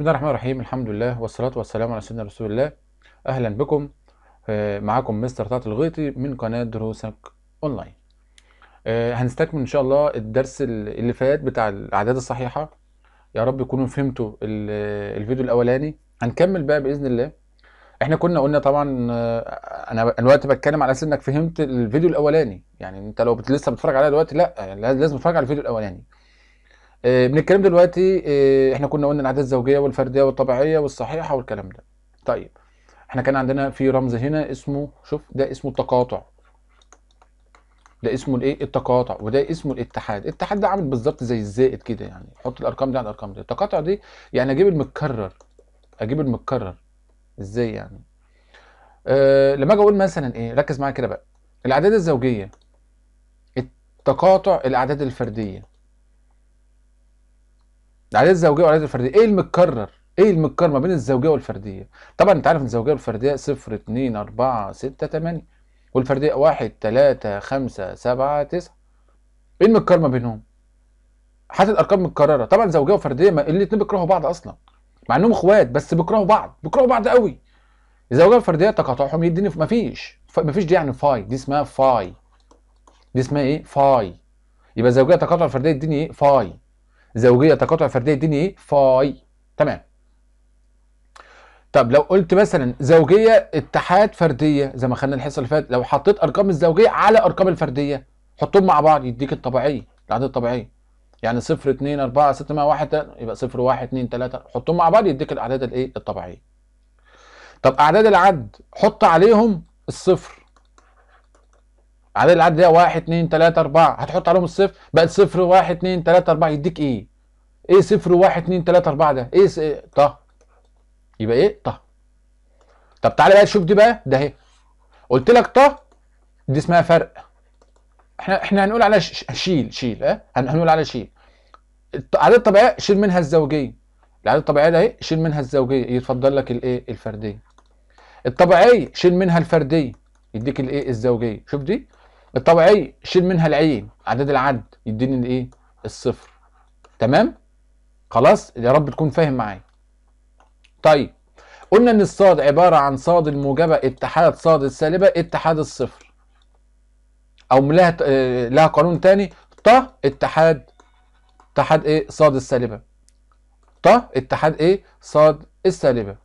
بسم الله الرحمن الرحيم الحمد لله والصلاة والسلام على سيدنا رسول الله أهلا بكم آه، معاكم مستر طاط الغيطي من قناة دروسك أونلاين آه، هنستكمل إن شاء الله الدرس اللي فات بتاع الأعداد الصحيحة يا رب يكونوا فهمتوا الفيديو الأولاني هنكمل بقى بإذن الله احنا كنا قلنا طبعا آه، انا الوقت بتكلم على اساس انك فهمت الفيديو الاولاني يعني انت لو لسه بتتفرج عليا دلوقتي لا يعني لازم تتفرج على الفيديو الاولاني بنتكلم آه، دلوقتي آه، احنا كنا قلنا العادات الزوجيه والفرديه والطبيعيه والصحيحه والكلام ده طيب احنا كان عندنا في رمز هنا اسمه شوف ده اسمه التقاطع ده اسمه الايه التقاطع وده اسمه الاتحاد الاتحاد ده عامل بالظبط زي الزائد كده يعني حط الارقام دي على الارقام دي التقاطع دي يعني اجيب المتكرر اجيب المتكرر ازاي يعني أه لما اجي اقول مثلا ايه ركز معايا كده بقى الاعداد الزوجيه التقاطع الاعداد الفرديه العادات الزوجيه والعادات الفرديه ايه المتكرر ايه المتكرر ما بين الزوجيه والفرديه طبعا انت عارف ان الزوجيه والفرديه 0 2 4 6 8 والفرديه 1 3 5 7 9 ايه المتكرر ما بينهم حتى الارقام متكرره طبعا زوجيه وفرديه ما الاثنين بيكرهوا بعض اصلا مع انهم اخوات بس بيكرهوا بعض بيكرهوا بعض قوي الزوجيه والفرديه تقاطعهم يديني ما فيش ما فيش دي يعني فاي دي اسمها فاي دي اسمها ايه فاي يبقى الزوجيه تقاطع الفرديه يديني ايه فاي زوجيه تقاطع فرديه اديني ايه فاي تمام طب لو قلت مثلا زوجيه اتحاد فرديه زي ما خدنا الحصه اللي فاتت لو حطيت ارقام الزوجيه على ارقام الفرديه حطهم مع بعض يديك الطبيعيه الاعداد الطبيعيه يعني 0 2 4 6 1 1 يبقى 0 1 2 3 حطهم مع بعض يديك الاعداد الايه الطبيعيه طب اعداد العد حط عليهم الصفر عدد العدد ده 1 2 3 4 هتحط عليهم الصفر بقت صفر 1 2 3 4 يديك ايه؟ ايه صفر 1 2 3 4 ده؟ ايه س... طه يبقى ايه؟ طه طب تعالى بقى شوف دي بقى ده اهي قلت لك طه دي اسمها فرق احنا احنا هنقول على ش... شيل شيل اه هنقول على شيل العدد الطبيعيه شيل منها الزوجيه العدد الطبيعيه ده اهي شيل منها الزوجيه يتفضل لك الايه؟ الفرديه الطبيعيه شيل منها الفرديه يديك الايه؟ الزوجيه شوف دي الطبيعيه شيل منها العين عدد العد يديني الايه الصفر تمام خلاص يا رب تكون فاهم معايا طيب قلنا ان الصاد عباره عن صاد الموجبه اتحاد صاد السالبه اتحاد الصفر او لها آه، لها قانون تاني ط اتحاد اتحاد ايه صاد السالبه ط اتحاد ايه صاد السالبه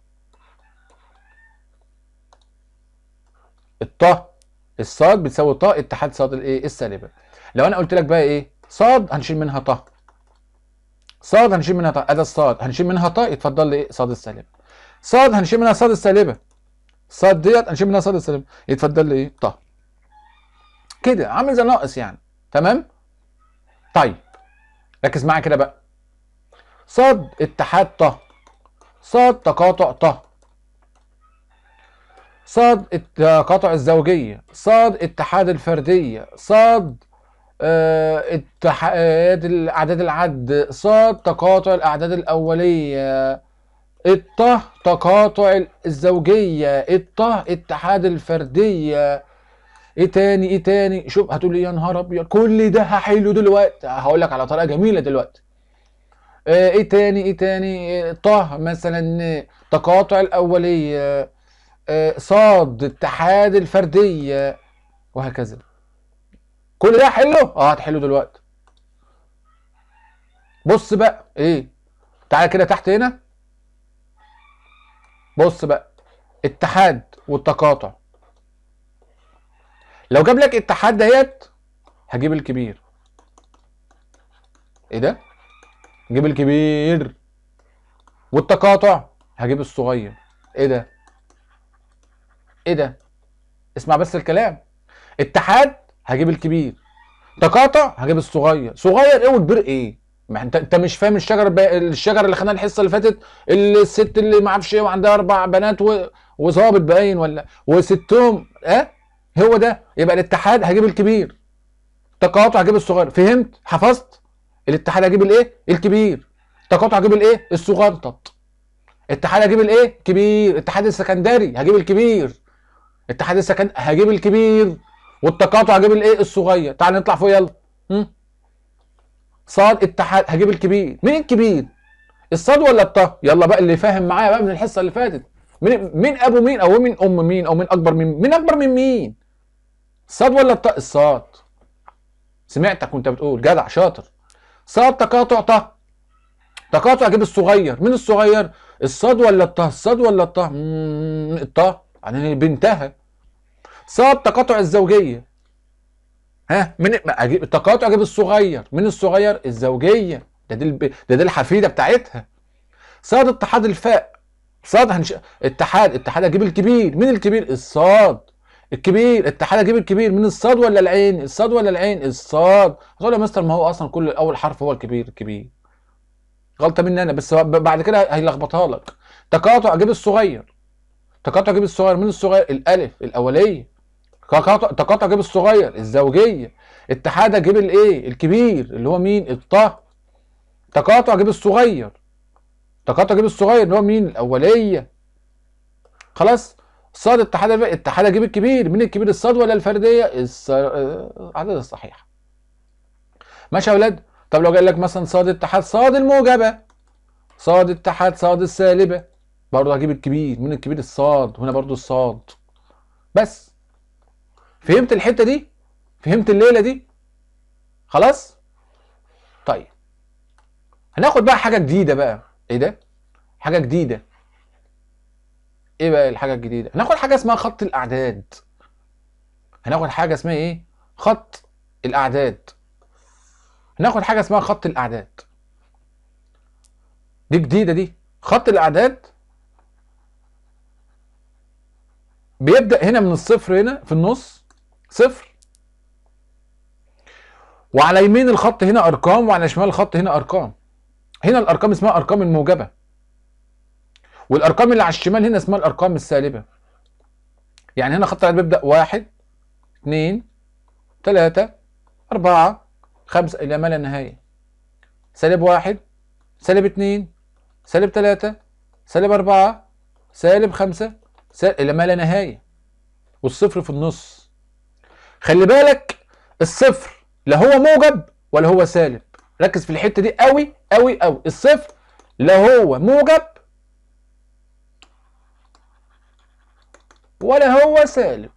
الطه الصاد بتساوي طاء اتحاد صاد الايه السالبه لو انا قلت لك بقى ايه صاد هنشيل منها طاء صاد هنشيل منها طاء ادي الصاد هنشيل منها طاء يتفضل لي ايه صاد السالبه صاد هنشيل منها صاد السالبه صاد ديت هنشيل منها صاد السالبه يتفضل لي ايه طاء كده عامل زي ناقص يعني تمام طيب ركز معايا كده بقى صاد اتحاد طه صاد تقاطع طه صاد التقاطع الزوجية صاد اتحاد الفردية صاد آه، اتحاد الاعداد آه، العد صاد تقاطع الأعداد الأولية الطه تقاطع الزوجية الطه اتحاد الفردية ايه تاني ايه تاني شوف هتقول لي يا نهار ابيض كل ده هحله دلوقتي هقول لك على طريقه جميله دلوقتي آه، ايه تاني ايه تاني طه مثلا تقاطع الاوليه آه، صاد اتحاد الفرديه وهكذا كل ده حله اه هتحله دلوقتي بص بقى ايه تعالى كده تحت هنا بص بقى اتحاد والتقاطع لو جاب لك اتحاد دهيت هجيب الكبير ايه ده جيب الكبير والتقاطع هجيب الصغير ايه ده ايه ده اسمع بس الكلام اتحاد هجيب الكبير تقاطع هجيب الصغير صغير ايه وكبير ايه ما انت انت مش فاهم الشجر ب... الشجر اللي خدناه الحصه اللي فاتت الست اللي ما اعرفش ايه وعندها اربع بنات و... وظابط باين ولا وستهم اه هو ده يبقى الاتحاد هجيب الكبير تقاطع هجيب الصغير فهمت حفظت الاتحاد هجيب الايه الكبير تقاطع هجيب الايه الصغنطط اتحاد هجيب الايه كبير اتحاد السكندري هجيب الكبير اتحاد السكن هجيب الكبير والتقاطع هجيب الايه الصغير تعال نطلع فوق يلا هم؟ صاد اتحاد هجيب الكبير مين الكبير الصاد ولا الطه يلا بقى اللي فاهم معايا بقى من الحصه اللي فاتت مين مين ابو مين او مين ام مين او مين اكبر من مين اكبر من مين الصاد ولا الطه الصاد سمعتك وانت بتقول جدع شاطر صاد تقاطع طه تقاطع جيب الصغير مين الصغير الصاد ولا الطه الصاد ولا الطه الطه عن بنتها سبب تقاطع الزوجيه ها من اجيب التقاطع اجيب الصغير من الصغير الزوجيه ده دي الب... ده دي الحفيده بتاعتها صاد اتحاد الفاء صاد هنش... اتحاد اتحاد اجيب الكبير من الكبير الصاد الكبير اتحاد اجيب الكبير من الصاد ولا العين الصاد ولا العين الصاد هتقول يا مستر ما هو اصلا كل اول حرف هو الكبير الكبير غلطه مني انا بس بعد كده هيلخبطها لك تقاطع اجيب الصغير تقاطع جيب الصغير من الصغير الالف الاوليه تقاطع جيب الصغير الزوجيه اتحاد جيب الايه الكبير اللي هو مين الطه تقاطع جيب الصغير تقاطع جيب الصغير اللي هو مين الاوليه خلاص صاد اتحاد اتحاد جيب الكبير من الكبير الصاد ولا الفرديه العدد الصحيح ماشي يا اولاد طب لو جاي لك مثلا صاد اتحاد صاد الموجبه صاد اتحاد صاد السالبه برضه هجيب الكبير من الكبير الصاد وهنا برضه الصاد بس فهمت الحته دي فهمت الليله دي خلاص طيب هناخد بقى حاجه جديده بقى ايه ده حاجه جديده ايه بقى الحاجه الجديده هناخد حاجه اسمها خط الاعداد هناخد حاجه اسمها ايه خط الاعداد هناخد حاجه اسمها خط الاعداد دي جديده دي خط الاعداد بيبدأ هنا من الصفر هنا في النص صفر وعلى يمين الخط هنا أرقام وعلى شمال الخط هنا أرقام هنا الأرقام اسمها أرقام الموجبة والأرقام اللي على الشمال هنا اسمها الأرقام السالبة يعني هنا خط العدد بيبدأ واحد اتنين تلاتة أربعة خمسة إلى ما لا نهاية سالب واحد سالب اتنين سالب تلاتة سالب أربعة سالب خمسة الى ما لا نهاية والصفر في النص خلي بالك الصفر لا هو موجب ولا هو سالب ركز في الحتة دي قوي قوي قوي الصفر لا هو موجب ولا هو سالب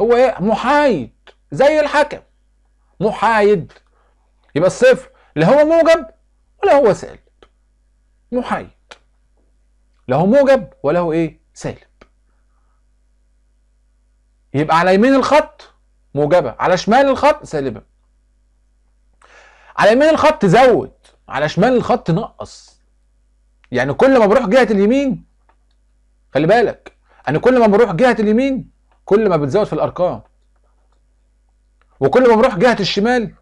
هو ايه محايد زي الحكم محايد يبقى الصفر لا هو موجب ولا هو سالب محايد له موجب وله ايه سالب يبقى على يمين الخط موجبه على شمال الخط سالبه على يمين الخط زود على شمال الخط نقص يعني كل ما بروح جهه اليمين خلي بالك انا يعني كل ما بروح جهه اليمين كل ما بتزود في الارقام وكل ما بروح جهه الشمال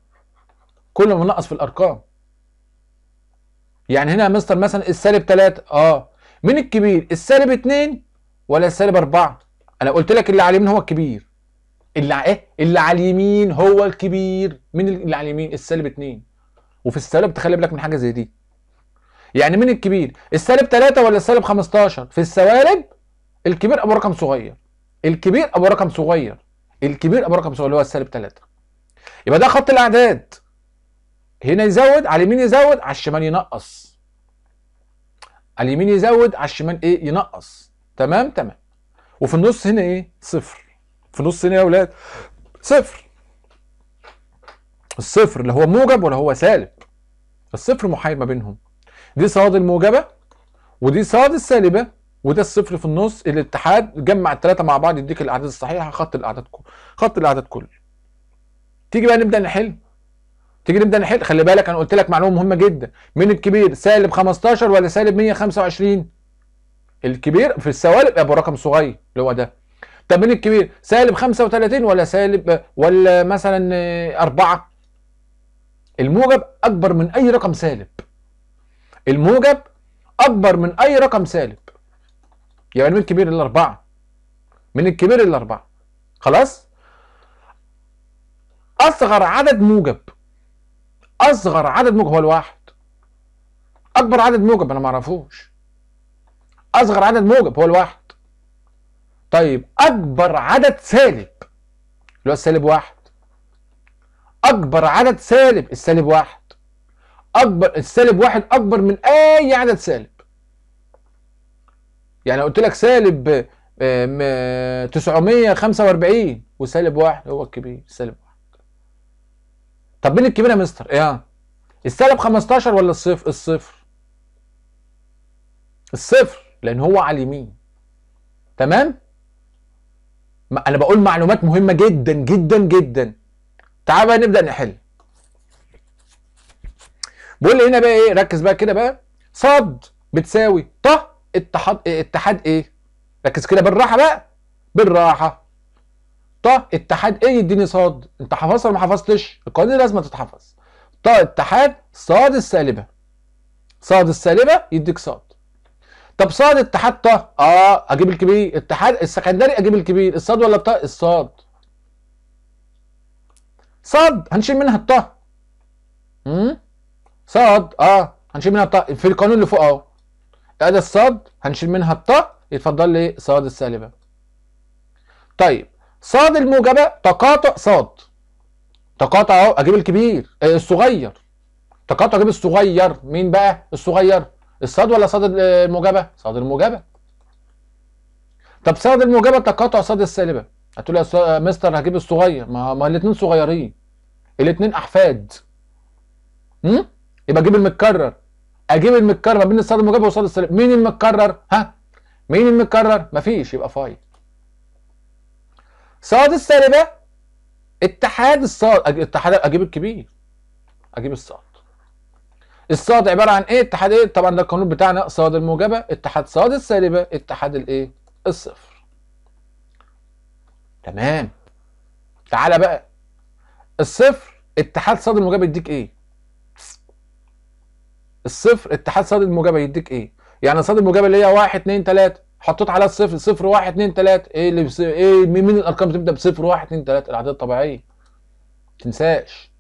كل ما بنقص في الارقام يعني هنا يا مستر مثلا السالب 3 اه مين الكبير السالب 2 ولا السالب 4 انا قلت لك اللي على اليمين هو الكبير اللي ايه اللي على اليمين هو الكبير مين اللي على اليمين السالب 2 وفي السالب تخلي بالك من حاجه زي دي يعني مين الكبير السالب 3 ولا السالب 15 في السوالب الكبير ابو رقم صغير الكبير ابو رقم صغير الكبير ابو رقم صغير اللي هو السالب 3 يبقى ده خط الاعداد هنا يزود على اليمين يزود على الشمال ينقص على اليمين يزود على الشمال ايه ينقص تمام تمام وفي النص هنا ايه صفر في النص هنا يا اولاد صفر الصفر اللي هو موجب ولا هو سالب الصفر محايد ما بينهم دي صاد الموجبه ودي صاد السالبه وده الصفر في النص الاتحاد جمع الثلاثه مع بعض يديك الاعداد الصحيحه خط الاعداد كله خط الاعداد كله تيجي بقى نبدا نحل تيجي نبدا نحل خلي بالك انا قلت لك معلومه مهمه جدا مين الكبير سالب 15 ولا سالب 125 الكبير في السوالب ابو رقم صغير اللي هو ده طب مين الكبير سالب 35 ولا سالب ولا مثلا 4 الموجب اكبر من اي رقم سالب الموجب اكبر من اي رقم سالب يبقى من الكبير الاربعة 4 من الكبير الاربعة 4 خلاص اصغر عدد موجب اصغر عدد موجب هو الواحد اكبر عدد موجب انا ما اعرفوش اصغر عدد موجب هو الواحد طيب اكبر عدد سالب اللي هو السالب واحد اكبر عدد سالب السالب واحد اكبر السالب واحد اكبر من اي عدد سالب يعني قلت لك سالب 945 آه، وسالب واحد هو الكبير سالب واحد طب مين الكبير يا مستر؟ ايه؟ السالب 15 ولا الصفر؟ الصفر. الصفر لان هو على اليمين. تمام؟ ما انا بقول معلومات مهمه جدا جدا جدا. تعال بقى نبدا نحل. بيقول لي هنا بقى ايه؟ ركز بقى كده بقى صد بتساوي ط اتحاد ايه؟ ركز كده بالراحه بقى بالراحه ط اتحاد ايه يديني صاد انت حفظت ولا ما حفظتش القوانين لازم تتحفظ ط اتحاد صاد السالبه صاد السالبه يديك صاد طب صاد اتحاد ط اه اجيب الكبير اتحاد السكندري اجيب الكبير الصاد ولا الطاء الصاد صاد هنشيل منها الطاء امم صاد اه هنشيل منها الطاء في القانون اللي فوق اهو ادي الصاد هنشيل منها الطاء يتفضل لي صاد السالبه طيب صاد الموجبة تقاطع صاد تقاطع اهو اجيب الكبير آه، الصغير تقاطع اجيب الصغير مين بقى الصغير الصاد ولا صاد آه، الموجبة صاد الموجبة طب صاد الموجبة تقاطع صاد السالبة هتقول يا آه، مستر هجيب الصغير ما ما الاثنين صغيرين الاثنين احفاد امم يبقى اجيب المتكرر اجيب المتكرر ما بين الصاد الموجبة والصاد السالبة مين المتكرر ها مين المتكرر مفيش يبقى فايل صاد السالبه اتحاد الصاد اتحاد اجيب الكبير اجيب الصاد الصاد عباره عن ايه اتحاد ايه طبعا ده القانون بتاعنا صاد الموجبه اتحاد صاد السالبه اتحاد الايه الصفر تمام تعالى بقى الصفر اتحاد صاد الموجبه يديك ايه الصفر اتحاد صاد الموجبه يديك ايه يعني صاد الموجبه اللي هي 1 2 3 حطيت عليها الصفر صفر واحد اتنين تلاته ايه اللي بس... ايه مين الارقام بتبدا بصفر واحد اتنين تلاته الاعداد الطبيعيه تنساش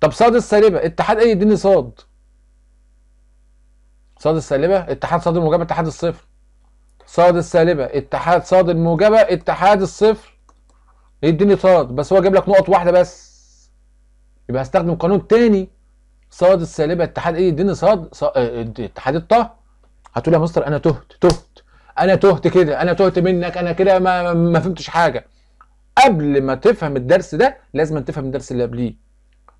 طب صاد السالبه اتحاد ايه يديني صاد صاد السالبه اتحاد صاد الموجبه اتحاد الصفر صاد السالبه اتحاد صاد الموجبه اتحاد الصفر يديني إيه صاد بس هو جاب لك نقط واحده بس يبقى هستخدم قانون تاني صاد السالبه اتحاد ايه يديني صاد, صاد آه، اتحاد الطه هتقول يا مستر انا تهت تهت انا تهت كده انا تهت منك انا كده ما, ما فهمتش حاجه قبل ما تفهم الدرس ده لازم تفهم الدرس اللي قبليه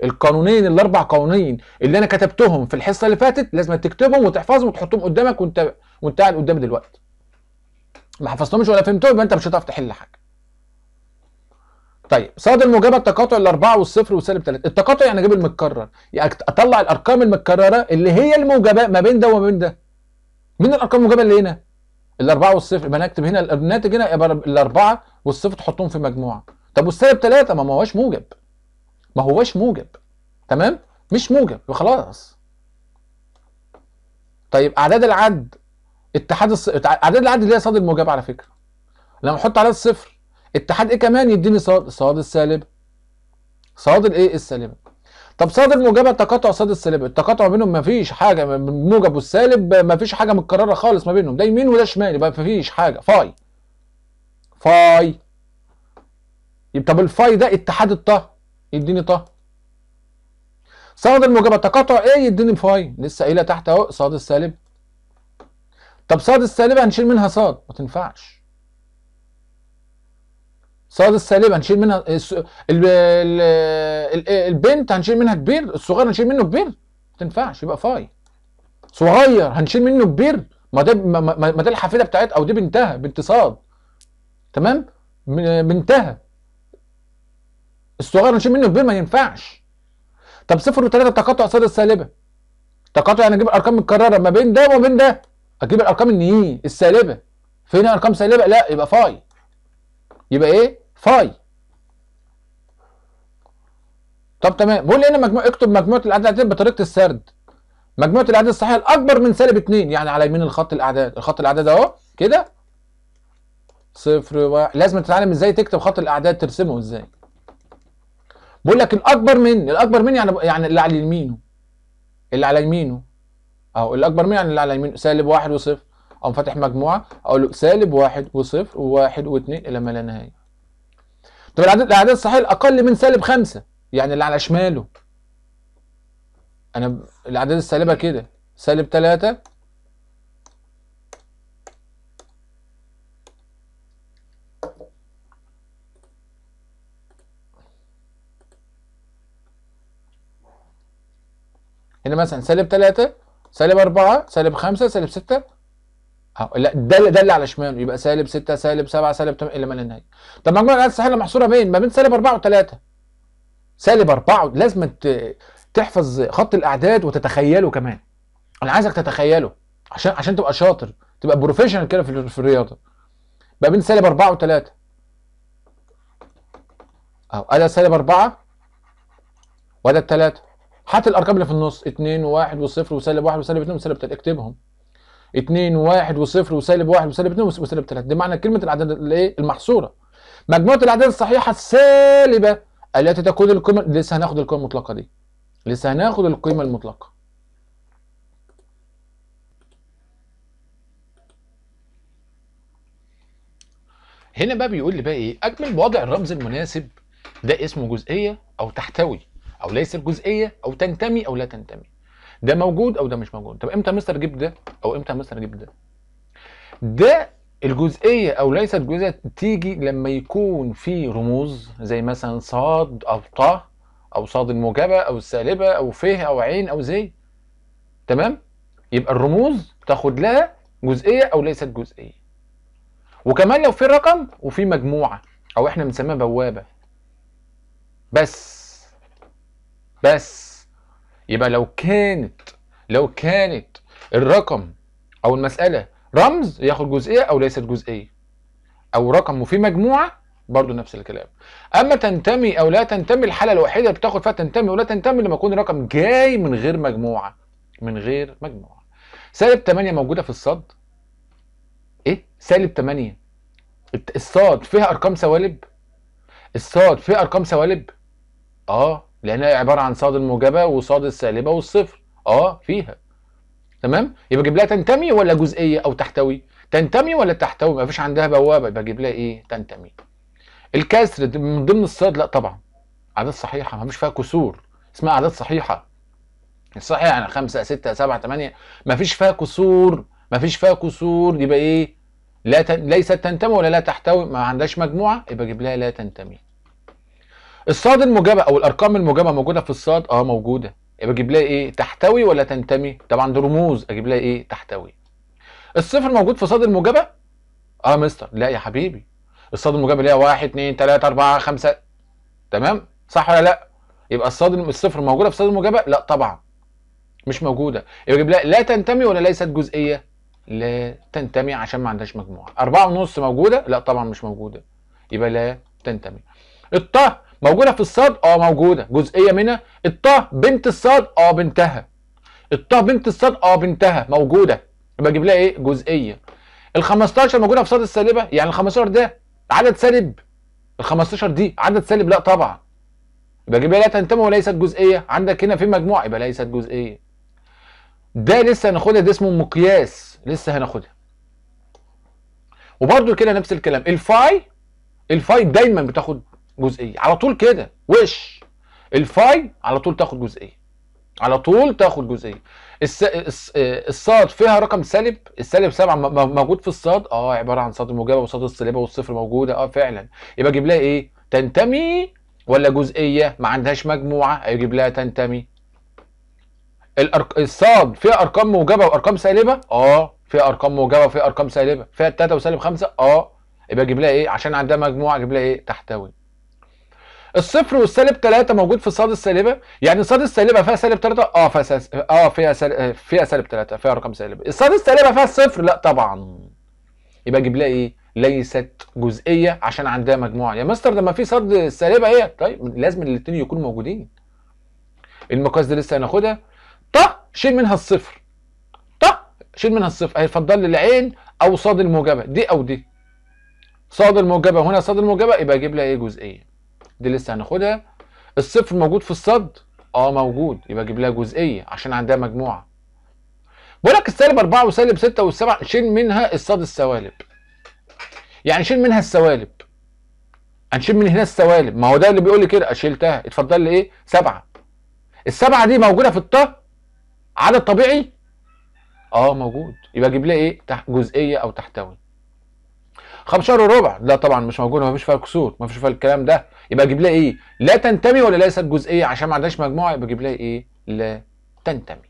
القانونين الاربع قوانين اللي انا كتبتهم في الحصه اللي فاتت لازم تكتبهم وتحفظهم وتحطهم قدامك وانت وانت قاعد قدام دلوقتي ما حفظتهمش ولا فهمتهم يبقى انت مش هتعرف تحل حاجه طيب صاد الموجبه التقاطع الاربعه والصفر وسالب ثلاثه التقاطع يعني اجيب المتكرر يعني اطلع الارقام المتكرره اللي هي الموجبه ما بين ده وما بين ده مين الارقام الموجبه اللي هنا الاربعه والصفر يبقى نكتب هنا الناتج هنا يبقى الاربعه والصفر تحطهم في مجموعه طب والسالب تلاتة ما هوش موجب ما هوش موجب تمام مش موجب وخلاص. طيب اعداد العد اتحاد الص... اعداد العد اللي هي صاد الموجب على فكره لما احط عليها الصفر اتحاد ايه كمان يديني صاد صاد السالب صاد الايه السالبه طب صاد الموجبه تقاطع صاد السالبه التقاطع بينهم ما فيش حاجه الموجب والسالب ما فيش حاجه متكرره خالص ما بينهم ده يمين وده شمال يبقى ما فيش حاجه فاي فاي طب الفاي ده اتحاد الطه يديني طه صاد الموجبه تقاطع ايه يديني فاي لسه قايله تحت اهو صاد السالب طب صاد السالبه هنشيل منها صاد ما تنفعش الصياد السالبه هنشيل منها ايه، البنت هنشيل منها كبير الصغير هنشيل منه كبير ما تنفعش يبقى فاي صغير هنشيل منه كبير ما ده ما ده الحفيده بتاعتها او دي بنتها بنت صاد تمام بنتها الصغير هنشيل منه كبير ما ينفعش طب صفر وثلاثه تقاطع صاد السالبه تقاطع يعني اجيب الارقام متكرره ما بين ده وما بين ده اجيب الارقام النيين السالبه فين ارقام سالبه لا يبقى فاي يبقى ايه فاي طب تمام بيقول لي هنا مجموع اكتب مجموعه الاعداد بطريقه السرد مجموعه الاعداد الصحيحه الاكبر من سالب 2 يعني على يمين الخط الاعداد الخط الاعداد اهو كده صفر و... لازم تتعلم ازاي تكتب خط الاعداد ترسمه ازاي بقول لك الاكبر من الاكبر من يعني يعني اللي على يمينه اللي على يمينه اهو الاكبر من يعني اللي على يمينه سالب واحد وصفر او فاتح مجموعه اقول له سالب واحد وصفر وواحد واثنين الى ما لا نهايه. طب العدد الاعداد الصحيح الاقل من سالب خمسه يعني اللي على شماله. انا الاعداد السالبه كده سالب ثلاثه هنا مثلا سالب 3 سالب 4 سالب 5 سالب 6 أه، لا ده ده اللي على شماله يبقى سالب 6 سالب 7 سالب 8 الى ما لا نهايه طب مجموع الاعداد الصحيحه محصوره بين ما بين سالب 4 و3 سالب 4 لازم تحفظ خط الاعداد وتتخيله كمان انا عايزك تتخيله عشان عشان تبقى شاطر تبقى بروفيشنال كده في في الرياضه ما بين سالب 4 و3 اهو ادي سالب 4 وادي 3 هات الارقام اللي في النص 2 و1 و0 وسالب 1 وسالب 2 وسالب 3 اكتبهم 2 و1 و0 وسالب 1 وسالب 2 وسالب 3 ده معنى كلمه الاعداد الايه المحصوره مجموعه الاعداد الصحيحه السالبه التي تكون القيمه لسه هناخد القيمه المطلقه دي لسه هناخد القيمه المطلقه هنا بقى بيقول لي بقى ايه اجمل بوضع الرمز المناسب ده اسمه جزئيه او تحتوي او ليست جزئيه او تنتمي او لا تنتمي ده موجود او ده مش موجود طب امتى مستر جيب ده او امتى مستر جيب ده ده الجزئية أو ليست جزئية تيجي لما يكون في رموز زي مثلا صاد أو طه أو صاد الموجبة أو السالبة أو فيه أو عين أو زي تمام يبقى الرموز تاخد لها جزئية أو ليست جزئية وكمان لو في رقم وفي مجموعة أو إحنا بنسميها بوابة بس بس يبقى لو كانت لو كانت الرقم او المساله رمز ياخد جزئيه او ليست جزئيه او رقم وفي مجموعه برضه نفس الكلام اما تنتمي او لا تنتمي الحاله الوحيده بتاخد فيها تنتمي ولا تنتمي لما يكون رقم جاي من غير مجموعه من غير مجموعه سالب 8 موجوده في الصاد ايه سالب 8 الصاد فيها ارقام سوالب الصاد فيها ارقام سوالب اه لانها عباره عن صاد الموجبه وصاد السالبه والصفر اه فيها تمام يبقى اجيب لها تنتمي ولا جزئيه او تحتوي تنتمي ولا تحتوي ما فيش عندها بوابه يبقى اجيب لها ايه تنتمي الكسر من ضمن الصاد لا طبعا اعداد صحيحه ما فيش فيها كسور اسمها اعداد صحيحه صحيح يعني 5 6 7 8 ما فيش فيها كسور ما فيش فيها كسور يبقى ايه لا ت... ليست تنتمي ولا لا تحتوي ما عندهاش مجموعه يبقى اجيب لها لا تنتمي الصاد الموجبه او الارقام الموجبه موجوده في الصاد اه موجوده يبقى اجيب لها ايه تحتوي ولا تنتمي طبعا دي رموز اجيب لها ايه تحتوي الصفر موجود في صاد الموجبه اه مستر لا يا حبيبي الصاد الموجبه ليها 1 2 3 4 5 تمام صح ولا لا يبقى الصاد الصفر موجوده في صاد الموجبه لا طبعا مش موجوده يبقى اجيب لها لا تنتمي ولا ليست جزئيه لا تنتمي عشان ما عندهاش مجموعه أربعة ونص موجوده لا طبعا مش موجوده يبقى لا تنتمي الطه موجوده في الصاد اه موجوده جزئيه منها الطه بنت الصاد اه بنتها الطه بنت الصاد اه بنتها موجوده يبقى اجيب لها ايه جزئيه ال 15 موجوده في صاد السالبه يعني ال 15 ده عدد سالب ال 15 دي عدد سالب لا طبعا يبقى اجيب لها لا تنتمي وليست جزئيه عندك هنا في مجموعه يبقى ليست جزئيه ده لسه هناخدها ده اسمه مقياس لسه هناخدها وبرده كده نفس الكلام الفاي الفاي دايما بتاخد جزئيه على طول كده وش الفاي على طول تاخد جزئيه على طول تاخد جزئيه الصاد فيها رقم سالب السالب 7 موجود في الصاد اه عباره عن صاد الموجبه وصاد السالبه والصفر موجوده اه فعلا يبقى اجيب لها ايه تنتمي ولا جزئيه ما عندهاش مجموعه اجيب لها تنتمي الأرق... الصاد فيها ارقام موجبه وارقام سالبه اه فيها ارقام موجبه وفيها ارقام سالبه فيها 3 وسالب 5 اه يبقى اجيب لها ايه عشان عندها مجموعه اجيب لها ايه تحتوي الصفر والسالب 3 موجود في الصاد السالبه يعني الصاد السالبه فيها سالب 3 اه فيها سالب اه فيها سالب آه، فيها سالب 3 فيها رقم سالب الصاد السالبه فيها الصفر لا طبعا يبقى اجيب لها ايه ليست جزئيه عشان عندها مجموعه يا مستر لما في صاد سالبه هي طيب لازم الاثنين يكونوا موجودين المقاس ده لسه هناخدها ط شيل منها الصفر ط شيل منها الصفر هيفضل لي العين او صاد الموجبه دي او دي صاد الموجبه هنا صاد الموجبه يبقى اجيب لها ايه جزئيه دي لسه هناخدها الصفر موجود في الصد اه موجود يبقى اجيب لها جزئيه عشان عندها مجموعه بقول لك السالب 4 وسالب 6 وال7 شيل منها الصاد السوالب يعني شيل منها السوالب هنشيل يعني من هنا السوالب ما هو ده اللي بيقول لي كده شيلتها اتفضل لي ايه سبعه السبعه دي موجوده في الط عدد طبيعي اه موجود يبقى اجيب لها ايه تح... جزئيه او تحتوي 15 وربع لا طبعا مش موجوده ما فيش فيها كسور ما فيش فيها الكلام ده يبقى اجيب لها ايه لا تنتمي ولا ليست جزئيه عشان ما عندهاش مجموعه يبقى اجيب لها ايه لا تنتمي